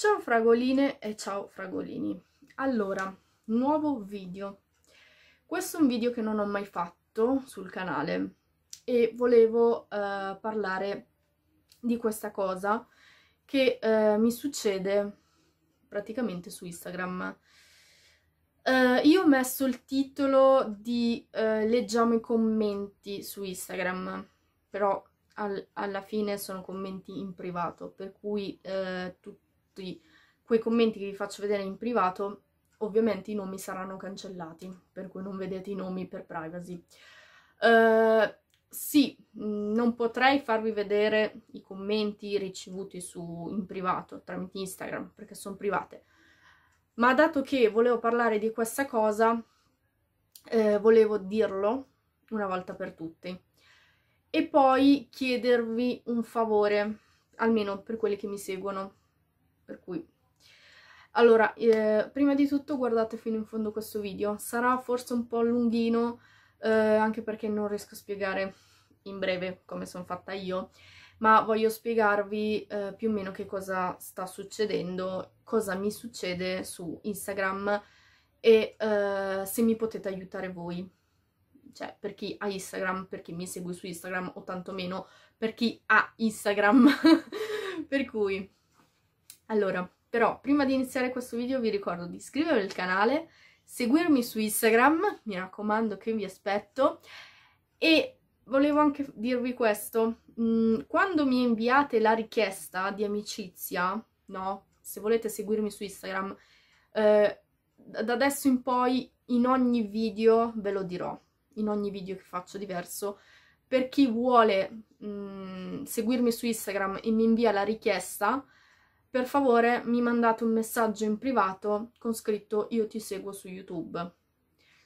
Ciao fragoline e ciao fragolini. Allora, nuovo video. Questo è un video che non ho mai fatto sul canale e volevo eh, parlare di questa cosa che eh, mi succede praticamente su Instagram. Eh, io ho messo il titolo di eh, leggiamo i commenti su Instagram, però al alla fine sono commenti in privato, per cui eh, tutti tutti quei commenti che vi faccio vedere in privato, ovviamente i nomi saranno cancellati, per cui non vedete i nomi per privacy. Uh, sì, mm, non potrei farvi vedere i commenti ricevuti su, in privato tramite Instagram, perché sono private. Ma dato che volevo parlare di questa cosa, eh, volevo dirlo una volta per tutte. E poi chiedervi un favore, almeno per quelli che mi seguono per cui... Allora, eh, prima di tutto guardate fino in fondo questo video, sarà forse un po' lunghino, eh, anche perché non riesco a spiegare in breve come sono fatta io, ma voglio spiegarvi eh, più o meno che cosa sta succedendo, cosa mi succede su Instagram e eh, se mi potete aiutare voi. Cioè, per chi ha Instagram, per chi mi segue su Instagram o tantomeno per chi ha Instagram. per cui... Allora, però, prima di iniziare questo video vi ricordo di iscrivervi al canale, seguirmi su Instagram, mi raccomando che vi aspetto, e volevo anche dirvi questo, mm, quando mi inviate la richiesta di amicizia, no? Se volete seguirmi su Instagram, eh, da adesso in poi in ogni video ve lo dirò, in ogni video che faccio diverso, per chi vuole mh, mm, seguirmi su Instagram e mi invia la richiesta, per favore mi mandate un messaggio in privato con scritto io ti seguo su YouTube.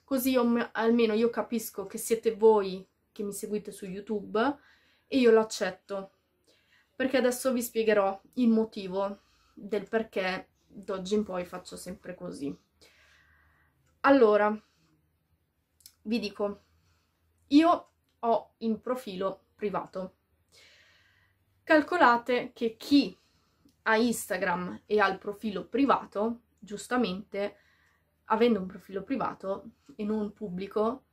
Così io, almeno io capisco che siete voi che mi seguite su YouTube e io lo accetto. Perché adesso vi spiegherò il motivo del perché d'oggi in poi faccio sempre così. Allora, vi dico, io ho il profilo privato. Calcolate che chi a Instagram e al profilo privato, giustamente, avendo un profilo privato e non pubblico,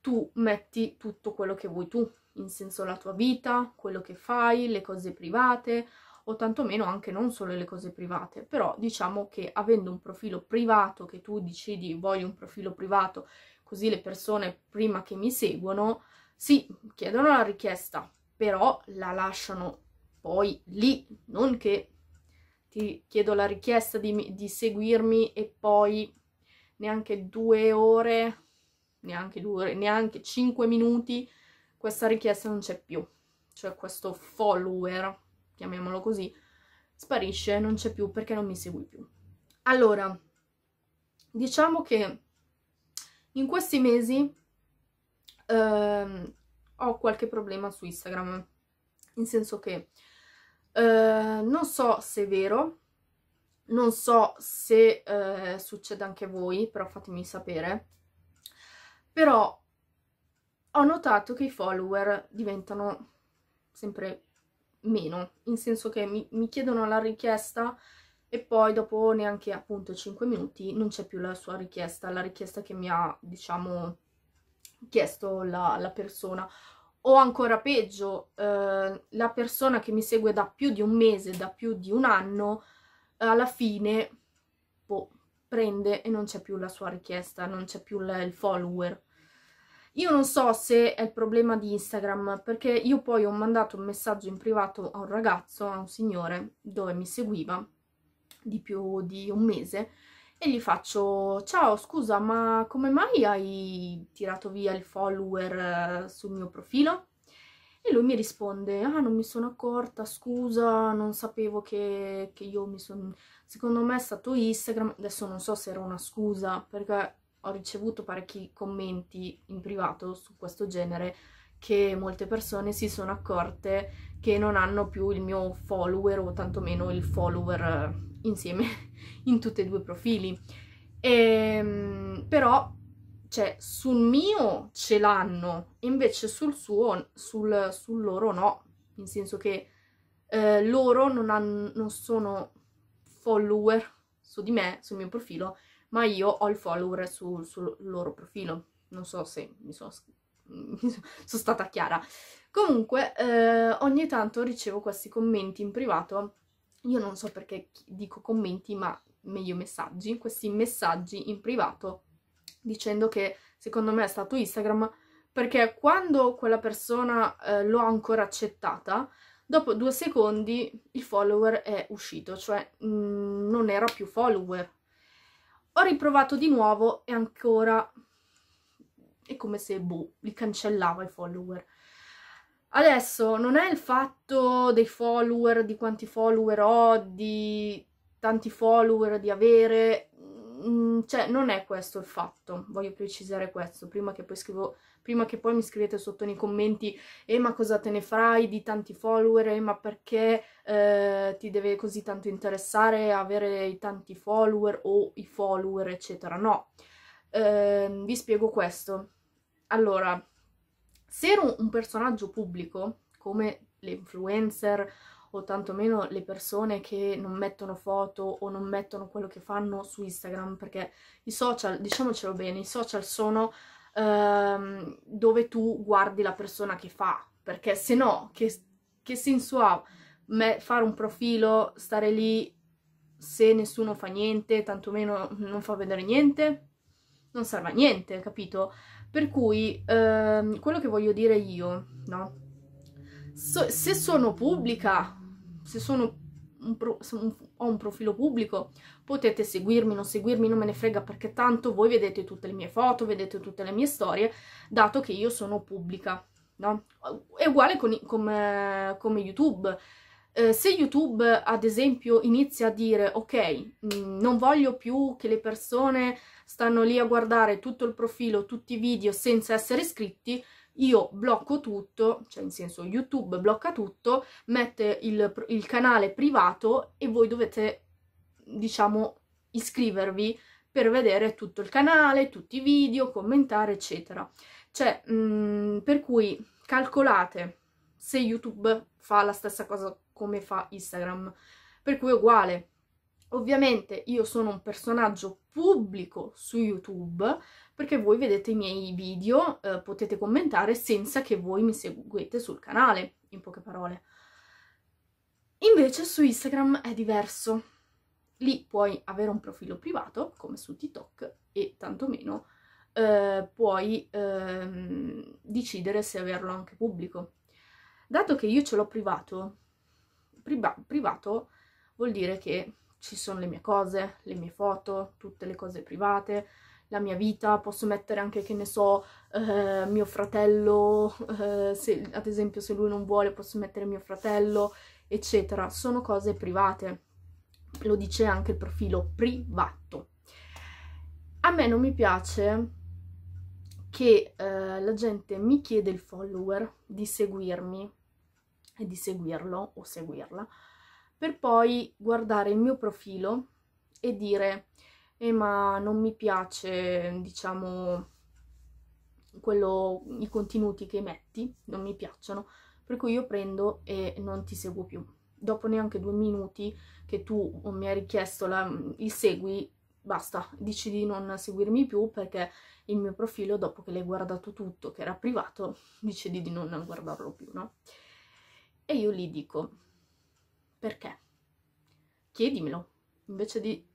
tu metti tutto quello che vuoi tu, in senso la tua vita, quello che fai, le cose private o tantomeno anche non solo le cose private, però diciamo che avendo un profilo privato che tu decidi voglio un profilo privato, così le persone prima che mi seguono sì, chiedono la richiesta, però la lasciano poi lì, non che ti chiedo la richiesta di, di seguirmi e poi neanche due ore, neanche due ore, neanche cinque minuti, questa richiesta non c'è più. Cioè questo follower, chiamiamolo così, sparisce, non c'è più perché non mi segui più. Allora, diciamo che in questi mesi ehm, ho qualche problema su Instagram, in senso che Ehm, non so se è vero, non so se uh, succede anche a voi, però fatemi sapere. Però ho notato che i follower diventano sempre meno, in senso che mi, mi chiedono la richiesta e poi dopo neanche appunto 5 minuti non c'è più la sua richiesta, la richiesta che mi ha, diciamo, chiesto la, la persona o ancora peggio, eh, la persona che mi segue da più di un mese, da più di un anno, alla fine boh, prende e non c'è più la sua richiesta, non c'è più il follower. Io non so se è il problema di Instagram, perché io poi ho mandato un messaggio in privato a un ragazzo, a un signore, dove mi seguiva di più di un mese, e gli faccio ciao scusa ma come mai hai tirato via il follower eh, sul mio profilo? E lui mi risponde ah non mi sono accorta scusa non sapevo che, che io mi sono... secondo me è stato Instagram adesso non so se era una scusa perché ho ricevuto parecchi commenti in privato su questo genere che molte persone si sono accorte che non hanno più il mio follower o tantomeno il follower insieme in tutti e due i profili. E, ehm, però, cioè, sul mio ce l'hanno, invece sul suo, sul, sul loro no, nel senso che eh, loro non, hanno, non sono follower su di me, sul mio profilo, ma io ho il follower sul, sul loro profilo. Non so se mi sono, sono stata chiara. Comunque, eh, ogni tanto ricevo questi commenti in privato io non so perché dico commenti, ma meglio messaggi, questi messaggi in privato dicendo che secondo me è stato Instagram perché quando quella persona eh, l'ho ancora accettata, dopo due secondi il follower è uscito, cioè mh, mm, non era più follower. Ho riprovato di nuovo e ancora è come se boh, li cancellava i follower. Adesso non è il fatto dei follower, di quanti follower ho, di tanti follower, di avere, mm, cioè non è questo il fatto, voglio precisare questo, prima che poi, scrivo, prima che poi mi scrivete sotto nei commenti e eh, ma cosa te ne farai di tanti follower, e eh, ma perché eh, ti deve così tanto interessare avere i tanti follower o i follower eccetera, no, ehm, vi spiego questo, allora se ero un personaggio pubblico, come le influencer o tantomeno le persone che non mettono foto o non mettono quello che fanno su Instagram, perché i social, diciamocelo bene, i social sono ehm, dove tu guardi la persona che fa, perché se no, che, che senso ha fare un profilo, stare lì se nessuno fa niente, tantomeno non fa vedere niente? Non serve a niente, capito? Per cui ehm, quello che voglio dire io, no? So, se sono pubblica, se sono un pro, se un, ho un profilo pubblico, potete seguirmi, non seguirmi, non me ne frega perché tanto voi vedete tutte le mie foto, vedete tutte le mie storie, dato che io sono pubblica, no? È uguale con, con, con YouTube, eh, se YouTube, ad esempio, inizia a dire ok, mh, mm, non voglio più che le persone stanno lì a guardare tutto il profilo, tutti i video senza essere iscritti, io blocco tutto, cioè in senso YouTube blocca tutto, mette il, il canale privato e voi dovete, diciamo, iscrivervi per vedere tutto il canale, tutti i video, commentare, eccetera. Cioè, mh, mm, per cui calcolate se YouTube fa la stessa cosa come fa Instagram, per cui è uguale. Ovviamente io sono un personaggio pubblico su YouTube perché voi vedete i miei video, eh, potete commentare senza che voi mi seguite sul canale, in poche parole. Invece su Instagram è diverso. Lì puoi avere un profilo privato, come su TikTok, e tantomeno eh, puoi ehm, decidere se averlo anche pubblico dato che io ce l'ho privato, priva- privato vuol dire che ci sono le mie cose, le mie foto, tutte le cose private, la mia vita, posso mettere anche che ne so eh, mio fratello, eh, se, ad esempio se lui non vuole posso mettere mio fratello, eccetera, sono cose private, lo dice anche il profilo privato. A me non mi piace che eh, la gente mi chiede il follower di seguirmi e di seguirlo o seguirla, per poi guardare il mio profilo e dire eh, ma non mi piace, diciamo, quello, i contenuti che metti, non mi piacciono, per cui io prendo e non ti seguo più. Dopo neanche due minuti che tu mi hai richiesto la, il segui, basta, dici di non seguirmi più perché il mio profilo, dopo che l'hai guardato tutto, che era privato, decidi di non guardarlo più, no? E io gli dico, perché? Chiedimelo, invece di,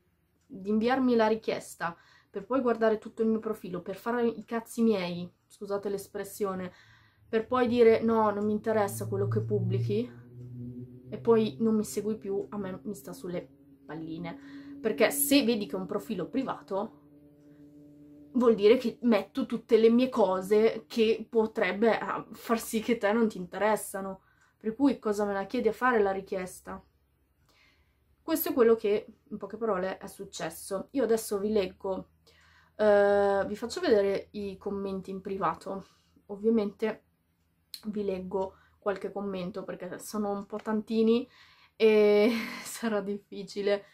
di inviarmi la richiesta per poi guardare tutto il mio profilo, per fare i cazzi miei, scusate l'espressione, per poi dire no, non mi interessa quello che pubblichi e poi non mi segui più, a me mi sta sulle palline. Perché se vedi che è un profilo privato, vuol dire che metto tutte le mie cose che potrebbe ah, far sì che te non ti interessano per cui cosa me la chiedi a fare la richiesta? Questo è quello che, in poche parole, è successo. Io adesso vi leggo, eh, vi faccio vedere i commenti in privato. Ovviamente vi leggo qualche commento perché sono un po' tantini e sarà difficile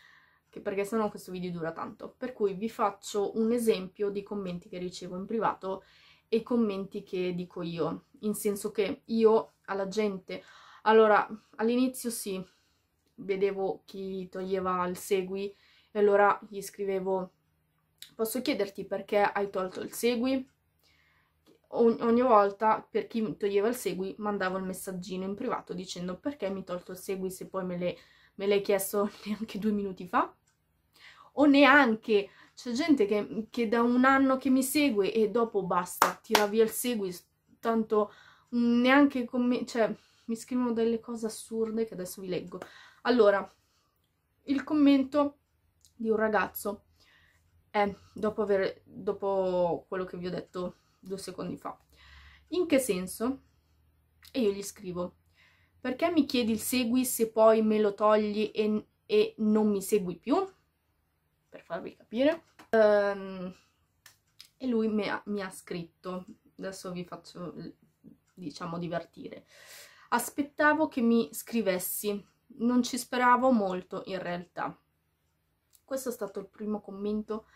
perché sennò questo video dura tanto. Per cui vi faccio un esempio di commenti che ricevo in privato e commenti che dico io, in senso che io alla gente, allora all'inizio sì, vedevo chi toglieva il segui e allora gli scrivevo posso chiederti perché hai tolto il segui? ogni volta per chi toglieva il segui mandavo il messaggino in privato dicendo perché mi hai tolto il segui se poi me l'hai chiesto neanche due minuti fa o neanche c'è gente che, che, da un anno che mi segue e dopo basta, tira via il segui, tanto neanche con me, cioè mi scrivono delle cose assurde che adesso vi leggo. Allora, il commento di un ragazzo è, dopo, aver, dopo quello che vi ho detto due secondi fa, in che senso? E io gli scrivo, perché mi chiedi il segui se poi me lo togli e, e non mi segui più? Per farvi capire. Um, e lui mi ha, mi ha scritto, adesso vi faccio diciamo divertire. Aspettavo che mi scrivessi, non ci speravo molto in realtà. Questo è stato il primo commento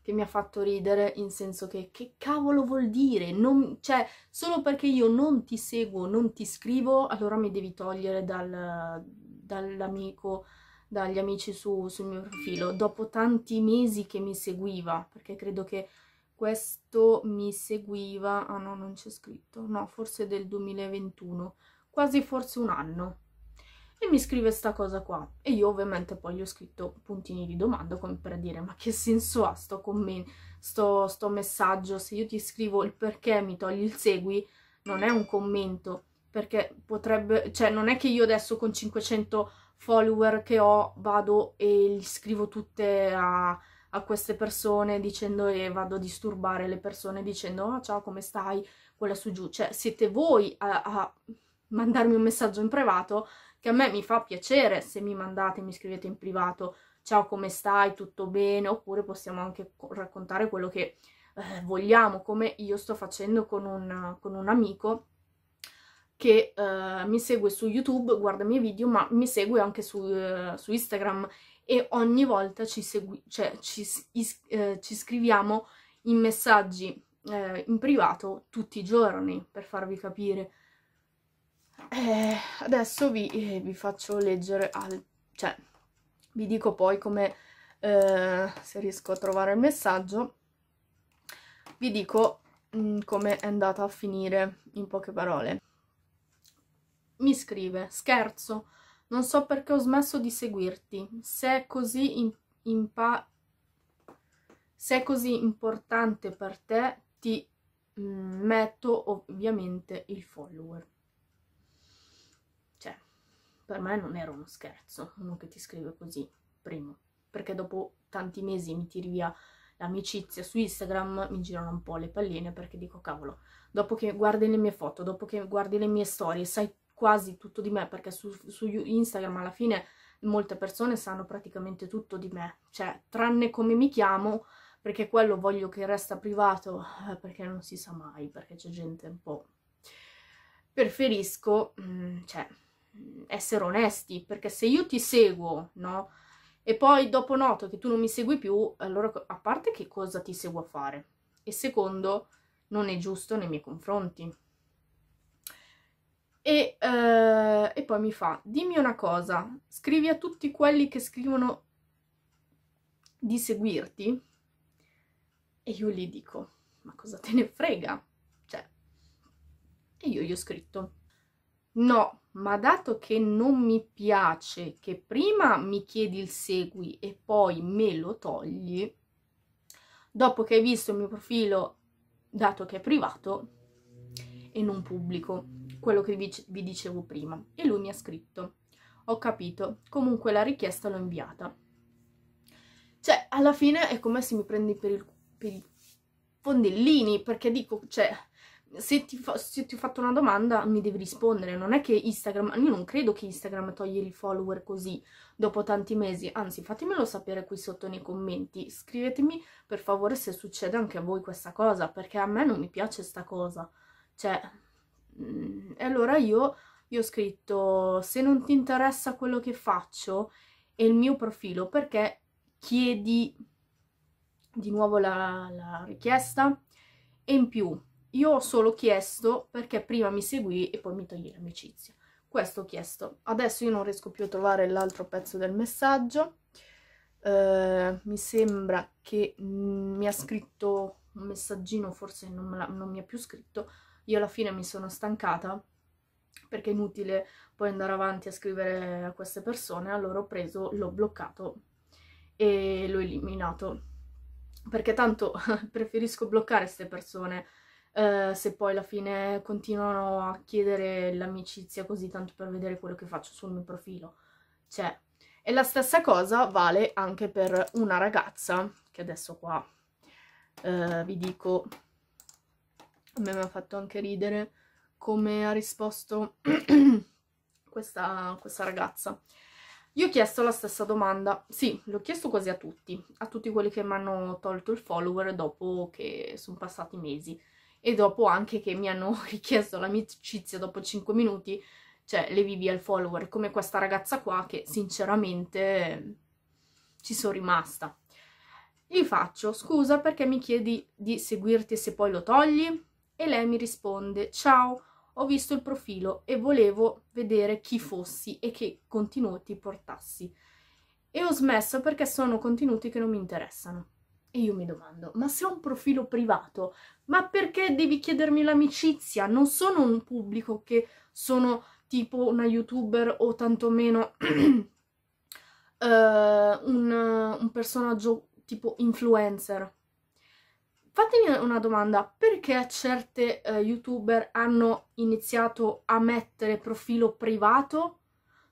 che mi ha fatto ridere, in senso che che cavolo vuol dire? Non, cioè, solo perché io non ti seguo, non ti scrivo, allora mi devi togliere dal, dall'amico dagli amici su, sul mio profilo, dopo tanti mesi che mi seguiva, perché credo che questo mi seguiva, ah no, non c'è scritto, no, forse del 2021, quasi forse un anno. E mi scrive sta cosa qua. E io ovviamente poi gli ho scritto puntini di domanda come per dire ma che senso ha sto, commento, sto, sto messaggio? Se io ti scrivo il perché mi togli il segui, non è un commento, perché potrebbe, cioè non è che io adesso con 500 follower che ho vado e gli scrivo tutte a, a queste persone dicendo e vado a disturbare le persone dicendo oh, ciao come stai, quella su giù, cioè siete voi a, a mandarmi un messaggio in privato che a me mi fa piacere se mi mandate, mi scrivete in privato ciao come stai, tutto bene, oppure possiamo anche raccontare quello che eh, vogliamo, come io sto facendo con un, con un amico che uh, mi segue su YouTube, guarda i miei video, ma mi segue anche su, uh, su Instagram e ogni volta ci, segui, cioè, ci, is, uh, ci scriviamo in messaggi in privato tutti i giorni, per farvi capire. Eh, adesso vi, eh, vi, faccio leggere, al, cioè vi dico poi come, eh, se riesco a trovare il messaggio, vi dico mm, come è andata a finire in poche parole. Mi scrive, scherzo, non so perché ho smesso di seguirti. Se è così, in, in Se è così importante per te, ti metto ovviamente il follower. Cioè, per me non era uno scherzo, uno che ti scrive così, primo. Perché dopo tanti mesi mi tiri via l'amicizia su Instagram, mi girano un po' le palline perché dico, cavolo, dopo che guardi le mie foto, dopo che guardi le mie storie, sai quasi tutto di me, perché su, su Instagram alla fine molte persone sanno praticamente tutto di me, cioè tranne come mi chiamo, perché quello voglio che resta privato, eh, perché non si sa mai, perché c'è gente un po'... Preferisco, mm, cioè, mm, essere onesti, perché se io ti seguo, no? E poi dopo noto che tu non mi segui più, allora a parte che cosa ti seguo a fare? E secondo, non è giusto nei miei confronti. E, eh, e poi mi fa, dimmi una cosa, scrivi a tutti quelli che scrivono di seguirti? E io gli dico, ma cosa te ne frega? Cioè, e io gli ho scritto, no, ma dato che non mi piace che prima mi chiedi il segui e poi me lo togli, dopo che hai visto il mio profilo, dato che è privato, e non pubblico quello che vi, vi dicevo prima. E lui mi ha scritto, ho capito, comunque la richiesta l'ho inviata. Cioè, alla fine è come se mi prendi per, il, per i fondellini, perché dico, cioè, se ti, se ti, ho fatto una domanda mi devi rispondere, non è che Instagram, io non credo che Instagram toglie i follower così dopo tanti mesi, anzi fatemelo sapere qui sotto nei commenti, scrivetemi per favore se succede anche a voi questa cosa, perché a me non mi piace sta cosa, cioè Mm, e allora io gli ho scritto se non ti interessa quello che faccio e il mio profilo perché chiedi di nuovo la, la richiesta e in più io ho solo chiesto perché prima mi seguì e poi mi togli l'amicizia. Questo ho chiesto. Adesso io non riesco più a trovare l'altro pezzo del messaggio. Eh, mi sembra che mi ha scritto un messaggino, forse non, la, non mi ha più scritto, io alla fine mi sono stancata perché è inutile poi andare avanti a scrivere a queste persone, allora ho preso, l'ho bloccato e l'ho eliminato. Perché tanto preferisco bloccare queste persone eh, se poi alla fine continuano a chiedere l'amicizia così tanto per vedere quello che faccio sul mio profilo. Cioè, e la stessa cosa vale anche per una ragazza, che adesso qua eh, vi dico a me mi ha fatto anche ridere come ha risposto questa, questa ragazza. Io ho chiesto la stessa domanda, sì, l'ho chiesto quasi a tutti, a tutti quelli che mi hanno tolto il follower dopo che sono passati mesi e dopo anche che mi hanno richiesto l'amicizia dopo 5 minuti, cioè le vivi al follower, come questa ragazza qua che sinceramente ci sono rimasta. Gli faccio, scusa perché mi chiedi di seguirti se poi lo togli? e lei mi risponde ciao, ho visto il profilo e volevo vedere chi fossi e che contenuti portassi. E ho smesso perché sono contenuti che non mi interessano. E io mi domando, ma se ho un profilo privato, ma perché devi chiedermi l'amicizia? Non sono un pubblico che sono tipo una youtuber o tantomeno uh, un, un personaggio tipo influencer. Fatemi una domanda, perché certe eh, youtuber hanno iniziato a mettere profilo privato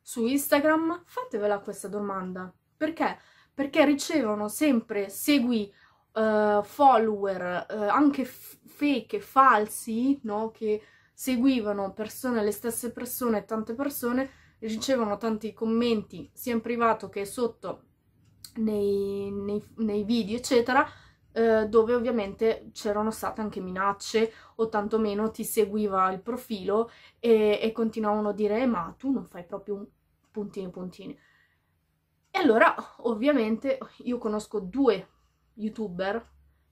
su Instagram? Fatevela questa domanda. Perché? Perché ricevono sempre segui uh, follower uh, anche fake, falsi, no? Che seguivano persone, le stesse persone, tante persone, ricevono tanti commenti sia in privato che sotto nei, nei, nei video, eccetera, eh, dove ovviamente c'erano state anche minacce o tantomeno ti seguiva il profilo e, e continuavano a dire eh, ma tu non fai proprio un puntini puntini. E allora ovviamente io conosco due youtuber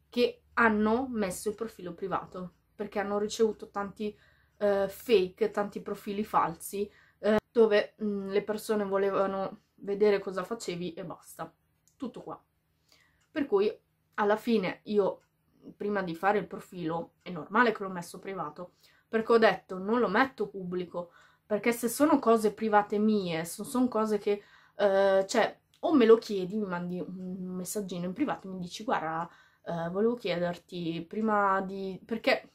che hanno messo il profilo privato perché hanno ricevuto tanti eh, fake, tanti profili falsi eh, dove mh, mm, le persone volevano vedere cosa facevi e basta. Tutto qua. Per cui alla fine io prima di fare il profilo, è normale che l'ho messo privato, perché ho detto non lo metto pubblico, perché se sono cose private mie, sono cose che, eh, cioè, o me lo chiedi, mi mandi un messaggino in privato, mi dici guarda, eh, volevo chiederti prima di... perché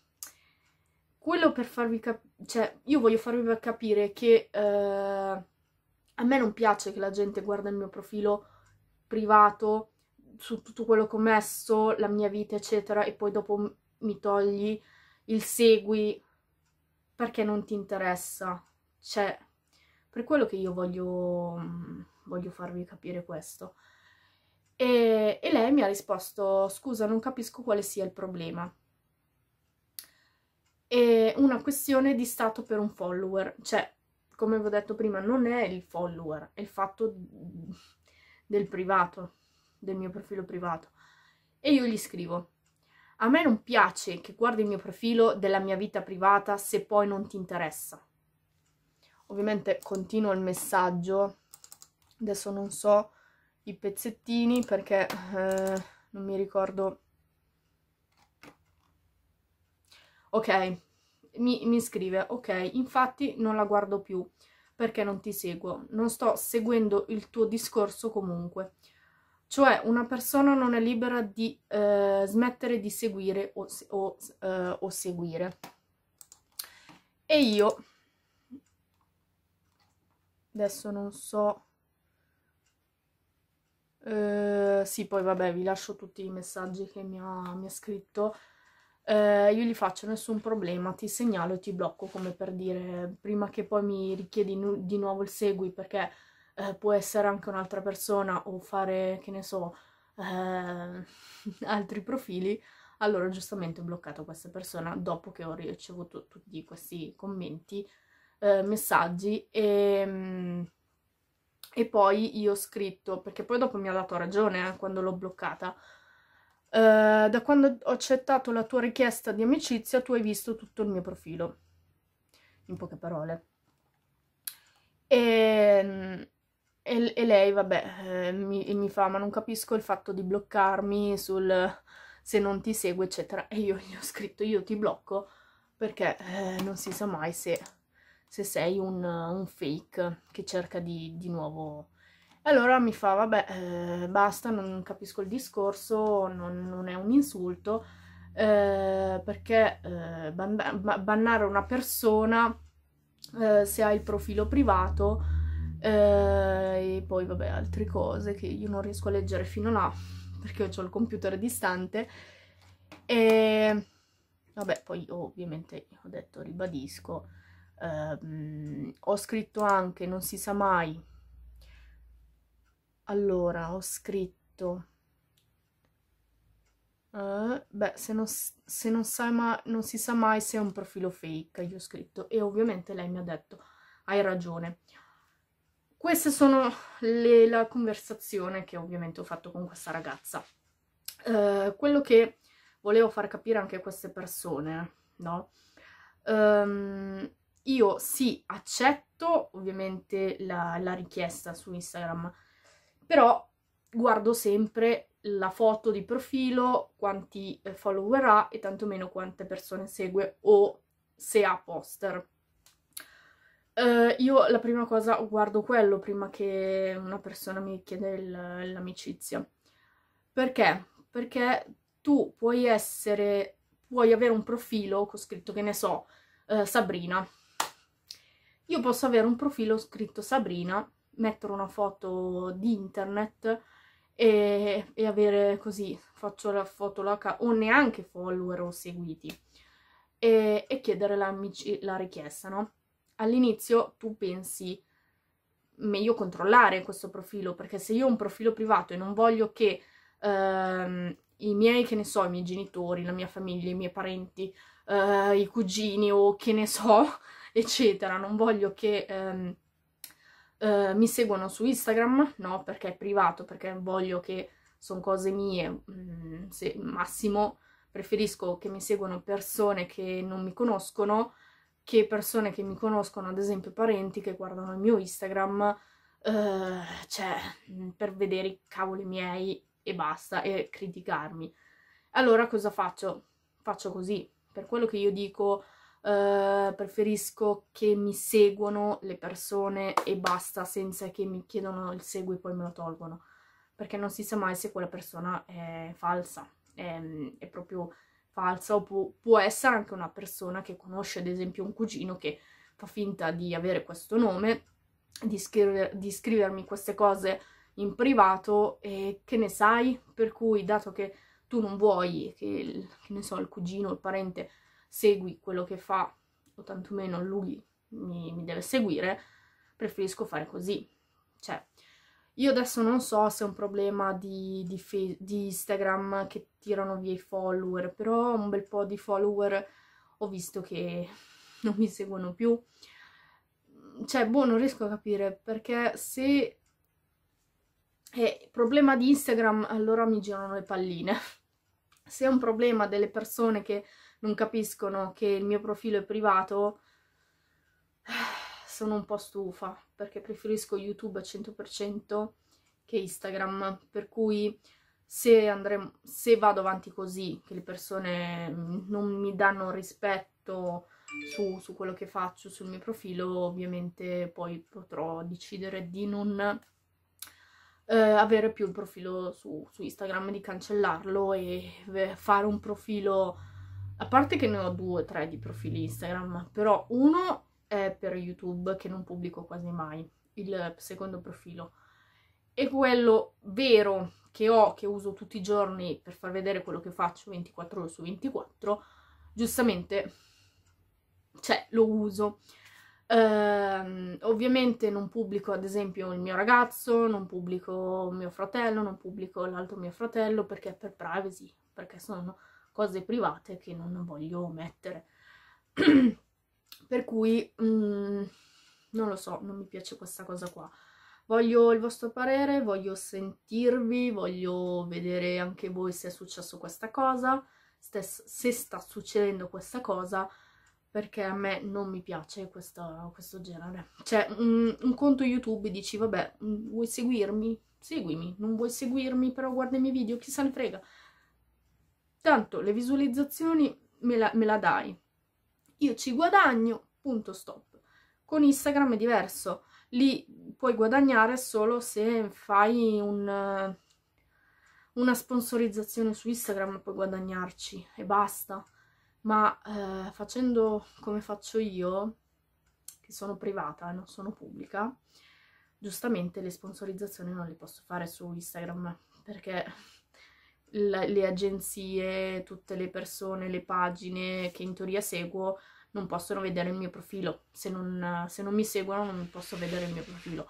quello per farvi capire, cioè, io voglio farvi capire che eh, a me non piace che la gente guarda il mio profilo privato, su tutto quello che ho messo, la mia vita, eccetera, e poi dopo mi togli il segui perché non ti interessa. Cioè, per quello che io voglio, mm, voglio farvi capire questo. E, e lei mi ha risposto, scusa, non capisco quale sia il problema. È una questione di stato per un follower. Cioè, come vi ho detto prima, non è il follower, è il fatto mm, del privato del mio profilo privato e io gli scrivo a me non piace che guardi il mio profilo della mia vita privata se poi non ti interessa. Ovviamente continuo il messaggio, adesso non so i pezzettini perché eh, non mi ricordo. Ok, mi, mi scrive, ok, infatti non la guardo più perché non ti seguo, non sto seguendo il tuo discorso comunque. Cioè una persona non è libera di eh, smettere di seguire o, o, eh, o seguire. E io adesso non so uh, sì poi vabbè vi lascio tutti i messaggi che mi ha, mi ha scritto uh, io gli faccio nessun problema ti segnalo e ti blocco come per dire prima che poi mi richiedi di nuovo il segui perché eh, può essere anche un'altra persona o fare, che ne so, eh, altri profili, allora giustamente ho bloccato questa persona dopo che ho ricevuto tutti questi commenti, eh, messaggi e, ehm, e, poi io ho scritto, perché poi dopo mi ha dato ragione eh, quando l'ho bloccata, Uh, da quando ho accettato la tua richiesta di amicizia, tu hai visto tutto il mio profilo. In poche parole. E, ehm, e, e lei, vabbè, eh, mi, mi, fa, ma non capisco il fatto di bloccarmi sul se non ti seguo, eccetera. E io gli ho scritto, io ti blocco perché eh, non si sa mai se, se sei un, un, fake che cerca di, di nuovo... E allora mi fa, vabbè, eh, basta, non capisco il discorso, non, non è un insulto, eh, perché eh, ban bannare una persona eh, se ha il profilo privato eh, poi vabbè altre cose che io non riesco a leggere fino là perché ho il computer distante e vabbè poi ovviamente ho detto ribadisco ehm, ho scritto anche non si sa mai allora ho scritto Uh, beh, se, non, se non, ma, non, si sa mai se è un profilo fake, io ho scritto. E ovviamente lei mi ha detto, hai ragione. Queste sono le, la conversazione che ovviamente ho fatto con questa ragazza. Uh, quello che volevo far capire anche a queste persone, no? Um, io sì, accetto ovviamente la, la richiesta su Instagram, però guardo sempre la foto di profilo, quanti eh, follower ha e tantomeno quante persone segue o se ha poster. Uh, io la prima cosa guardo quello prima che una persona mi chieda l'amicizia. Perché? Perché tu puoi essere, puoi avere un profilo con scritto, che ne so, uh, Sabrina. Io posso avere un profilo scritto Sabrina, mettere una foto di internet e, e avere così, faccio la foto loca, o neanche follower o seguiti, e, e chiedere la richiesta, no? all'inizio tu pensi meglio controllare questo profilo, perché se io ho un profilo privato e non voglio che ehm, i miei, che ne so, i miei genitori, la mia famiglia, i miei parenti, eh, i cugini o che ne so, eccetera, non voglio che ehm, eh, mi seguano su Instagram, no, perché è privato, perché voglio che sono cose mie, mh, mm, se, massimo preferisco che mi seguano persone che non mi conoscono, che persone che mi conoscono, ad esempio parenti che guardano il mio Instagram, eh, cioè, mm, per vedere i cavoli miei e basta, e criticarmi. Allora cosa faccio? Faccio così, per quello che io dico eh, preferisco che mi seguano le persone e basta, senza che mi chiedano il segui e poi me lo tolgono, perché non si sa mai se quella persona è falsa, è, mm, è proprio falsa o può, può essere anche una persona che conosce ad esempio un cugino che fa finta di avere questo nome, di, scriver, di scrivermi queste cose in privato e che ne sai? Per cui dato che tu non vuoi che, il, che ne so, il cugino, il parente segui quello che fa o tantomeno lui mi, mi deve seguire, preferisco fare così. Cioè, io adesso non so se è un problema di, di, di Instagram che tirano via i follower, però un bel po' di follower ho visto che non mi seguono più. Cioè, boh, non riesco a capire, perché se è problema di Instagram, allora mi girano le palline. Se è un problema delle persone che non capiscono che il mio profilo è privato, sono un po' stufa, perché preferisco YouTube al 100% che Instagram, per cui se, andremo, se vado avanti così, che le persone non mi danno rispetto su, su quello che faccio, sul mio profilo, ovviamente poi potrò decidere di non eh, avere più il profilo su, su, Instagram, di cancellarlo e eh, fare un profilo... A parte che ne ho due o tre di profili Instagram, però uno eh, per YouTube che non pubblico quasi mai, il secondo profilo. E quello vero che ho, che uso tutti i giorni per far vedere quello che faccio 24 ore su 24, giustamente, cioè, lo uso. Uh, ovviamente non pubblico ad esempio il mio ragazzo, non pubblico mio fratello, non pubblico l'altro mio fratello perché per privacy, perché sono cose private che non voglio mettere. Per cui, mm, non lo so, non mi piace questa cosa qua. Voglio il vostro parere, voglio sentirvi, voglio vedere anche voi se è successo questa cosa, se sta succedendo questa cosa, perché a me non mi piace questa, questo genere. Cioè, un, mm, un conto YouTube dici, vabbè, mm, vuoi seguirmi? Seguimi. Non vuoi seguirmi, però guarda i miei video, chi se ne frega. Tanto, le visualizzazioni me la, me la dai io ci guadagno, punto stop. Con Instagram è diverso, lì puoi guadagnare solo se fai un, una sponsorizzazione su Instagram, puoi guadagnarci e basta. Ma eh, facendo come faccio io, che sono privata, e non sono pubblica, giustamente le sponsorizzazioni non le posso fare su Instagram perché le agenzie, tutte le persone, le pagine che in teoria seguo non possono vedere il mio profilo, se non, se non mi seguono non posso vedere il mio profilo,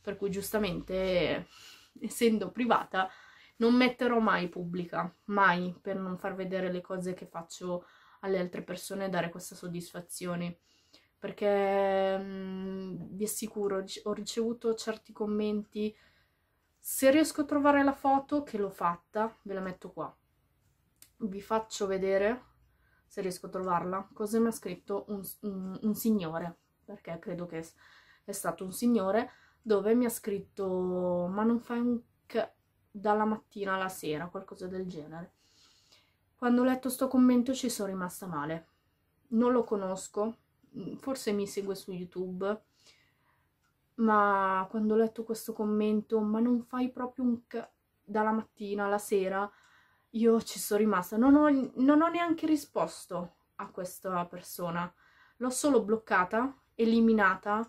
per cui giustamente essendo privata non metterò mai pubblica, mai, per non far vedere le cose che faccio alle altre persone e dare questa soddisfazione. Perché mm, vi assicuro, ho ricevuto certi commenti. Se riesco a trovare la foto che l'ho fatta, ve la metto qua. Vi faccio vedere se riesco a trovarla, cosa mi ha scritto un, un, un signore, perché credo che è stato un signore, dove mi ha scritto ma non fai un c dalla mattina alla sera, qualcosa del genere. Quando ho letto sto commento ci sono rimasta male. Non lo conosco, mm, forse mi segue su YouTube, ma quando ho letto questo commento ma non fai proprio un c dalla mattina alla sera, io ci sono rimasta, non ho, non ho neanche risposto a questa persona, l'ho solo bloccata, eliminata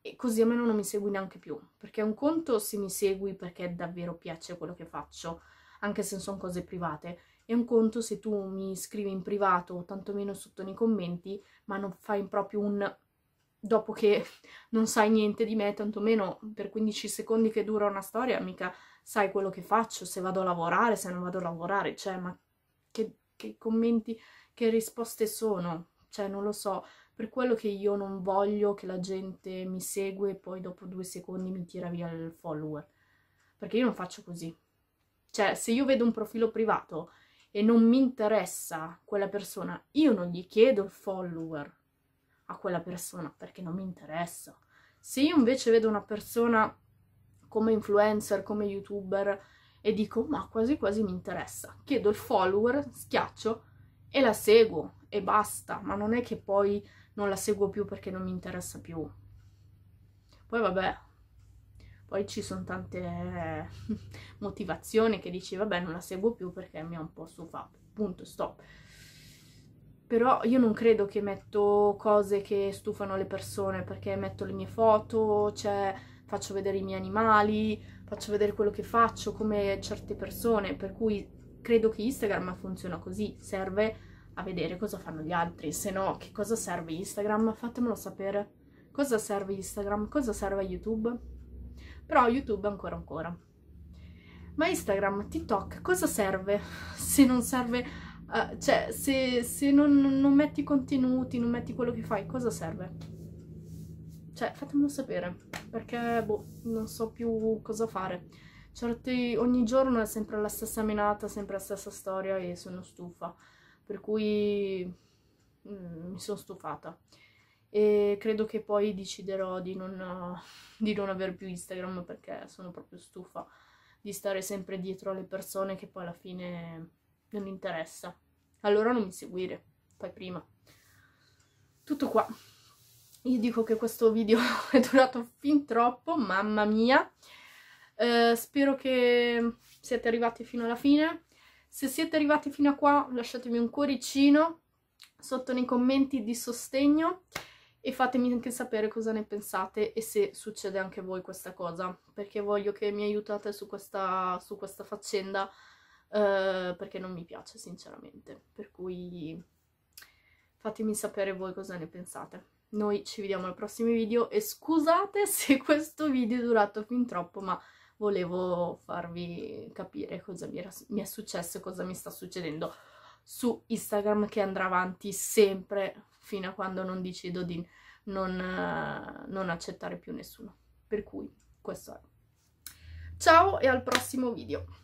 e così almeno non mi segui neanche più, perché è un conto se mi segui perché davvero piace quello che faccio, anche se sono cose private, è un conto se tu mi scrivi in privato o tantomeno sotto nei commenti, ma non fai proprio un dopo che non sai niente di me, tantomeno per 15 secondi che dura una storia, mica sai quello che faccio, se vado a lavorare, se non vado a lavorare, cioè, ma che, che commenti, che risposte sono? Cioè, non lo so, per quello che io non voglio che la gente mi segue e poi dopo due secondi mi tira via il follower, perché io non faccio così. Cioè, se io vedo un profilo privato e non mi interessa quella persona, io non gli chiedo il follower, a quella persona perché non mi interessa. Se io invece vedo una persona come influencer, come youtuber e dico ma quasi quasi mi interessa, chiedo il follower, schiaccio e la seguo e basta, ma non è che poi non la seguo più perché non mi interessa più. Poi vabbè, poi ci sono tante motivazioni che dici vabbè non la seguo più perché mi ha un po' stufato, punto, stop però io non credo che metto cose che stufano le persone, perché metto le mie foto, cioè faccio vedere i miei animali, faccio vedere quello che faccio, come certe persone, per cui credo che Instagram funziona così, serve a vedere cosa fanno gli altri, se no che cosa serve Instagram? Fatemelo sapere. Cosa serve Instagram? Cosa serve YouTube? Però YouTube ancora ancora. Ma Instagram, TikTok, cosa serve se non serve Uh, cioè, se, se non, non, metti contenuti, non metti quello che fai, cosa serve? Cioè, fatemelo sapere, perché, boh, non so più cosa fare. Certi, ogni giorno è sempre la stessa menata, sempre la stessa storia e sono stufa. Per cui mh, mm, mi sono stufata. E credo che poi deciderò di non, di non avere più Instagram perché sono proprio stufa di stare sempre dietro alle persone che poi alla fine non interessa. Allora non mi seguire, fai prima. Tutto qua. Io dico che questo video è durato fin troppo, mamma mia. Eh, spero che siate arrivati fino alla fine. Se siete arrivati fino a qua lasciatemi un cuoricino sotto nei commenti di sostegno e fatemi anche sapere cosa ne pensate e se succede anche a voi questa cosa, perché voglio che mi aiutate su questa, su questa faccenda eh, perché non mi piace sinceramente, per cui fatemi sapere voi cosa ne pensate. Noi ci vediamo al prossimo video e scusate se questo video è durato fin troppo, ma volevo farvi capire cosa mi, era, mi è successo e cosa mi sta succedendo su Instagram che andrà avanti sempre fino a quando non decido di non, eh, non accettare più nessuno. Per cui questo è. Ciao e al prossimo video!